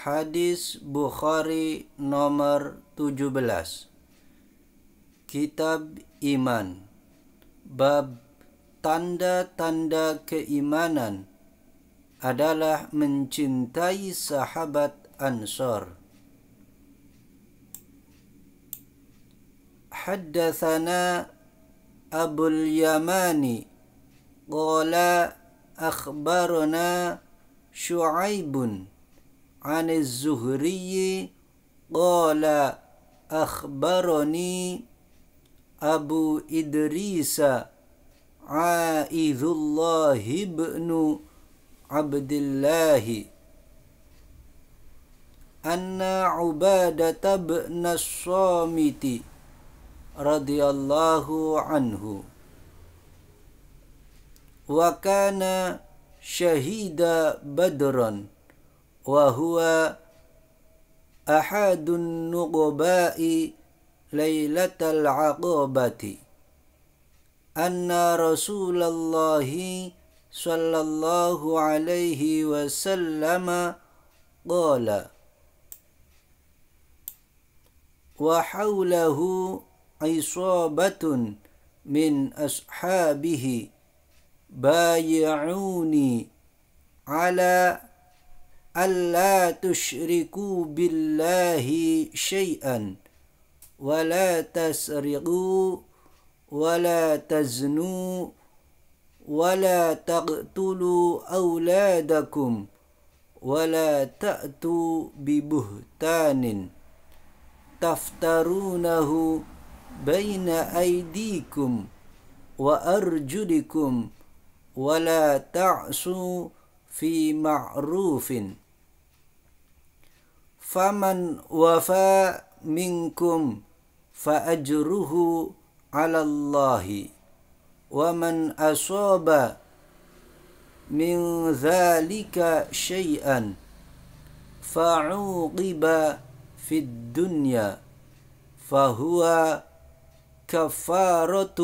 Hadis Bukhari nomor 17 Kitab Iman Bab Tanda-tanda keimanan adalah mencintai sahabat Ansor Haddathana Abul Yamani Qala أخبرنا شعيب عن الزهري قال أخبرني أبو إدريس عائذ الله بن عبد الله أن عبادة بن الصامت رضي الله عنه وكان شهيد بدرًا وهو أحد النقباء ليلة العقبة أن رسول الله صلى الله عليه وسلم قال وحوله عصابة من أصحابه بايعوني على ألا تشركوا بالله شيئا ولا تسرقوا ولا تزنوا ولا تقتلوا أولادكم ولا تأتوا ببهتان تفترونه بين أيديكم وأرجلكم ولا تعصوا في معروف فمن وفى منكم فأجره على الله ومن أصاب من ذلك شيئا فعوقب في الدنيا فهو كفارة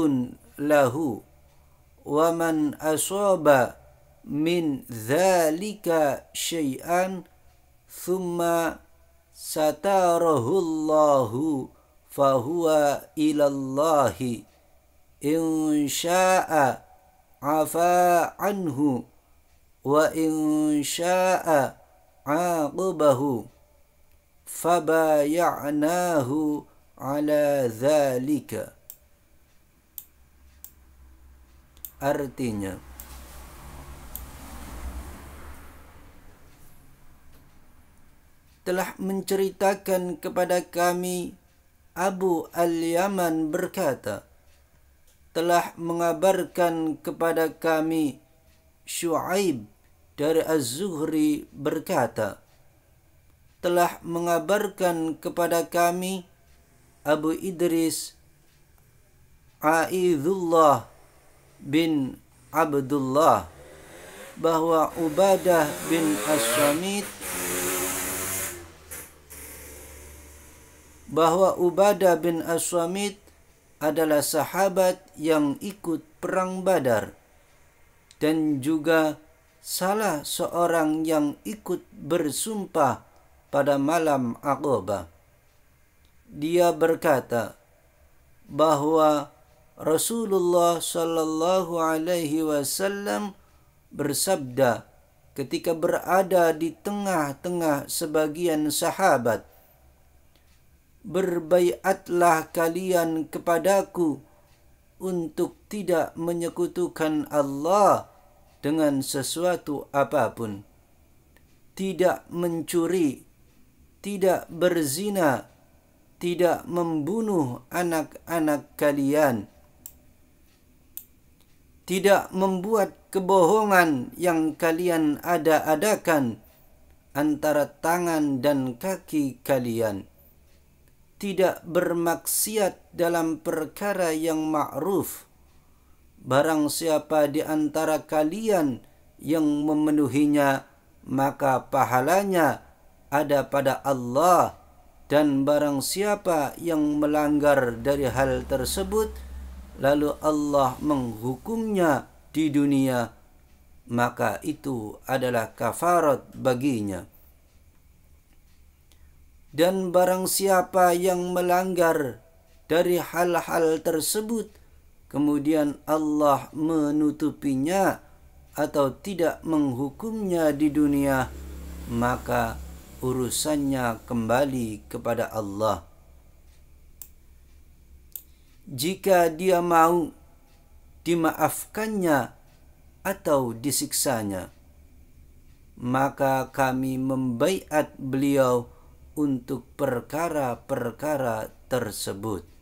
له ومن أصاب من ذلك شيئا ثم ستاره الله فهو إلى الله إن شاء عفا عنه وإن شاء عاقبه فبايعناه على ذلك artinya telah menceritakan kepada kami Abu Al-Yaman berkata telah mengabarkan kepada kami Shu'aib dari Az-Zuhri berkata telah mengabarkan kepada kami Abu Idris Aizullah bin Abdullah bahwa Ubadah bin As-Samit bahwa Ubadah bin Aswamid adalah sahabat yang ikut perang Badar dan juga salah seorang yang ikut bersumpah pada malam Aqabah. Dia berkata bahwa Rasulullah Shallallahu alaihi wasallam bersabda ketika berada di tengah-tengah sebagian sahabat berbaiatlah kalian kepadaku untuk tidak menyekutukan Allah dengan sesuatu apapun tidak mencuri tidak berzina tidak membunuh anak-anak kalian tidak membuat kebohongan yang kalian ada-adakan antara tangan dan kaki kalian tidak bermaksiat dalam perkara yang ma'ruf. Barang siapa di antara kalian yang memenuhinya, maka pahalanya ada pada Allah. Dan barang siapa yang melanggar dari hal tersebut, lalu Allah menghukumnya di dunia, maka itu adalah kafarat baginya dan barang siapa yang melanggar dari hal-hal tersebut kemudian Allah menutupinya atau tidak menghukumnya di dunia maka urusannya kembali kepada Allah jika dia mau dimaafkannya atau disiksanya maka kami membaiat beliau untuk perkara-perkara tersebut.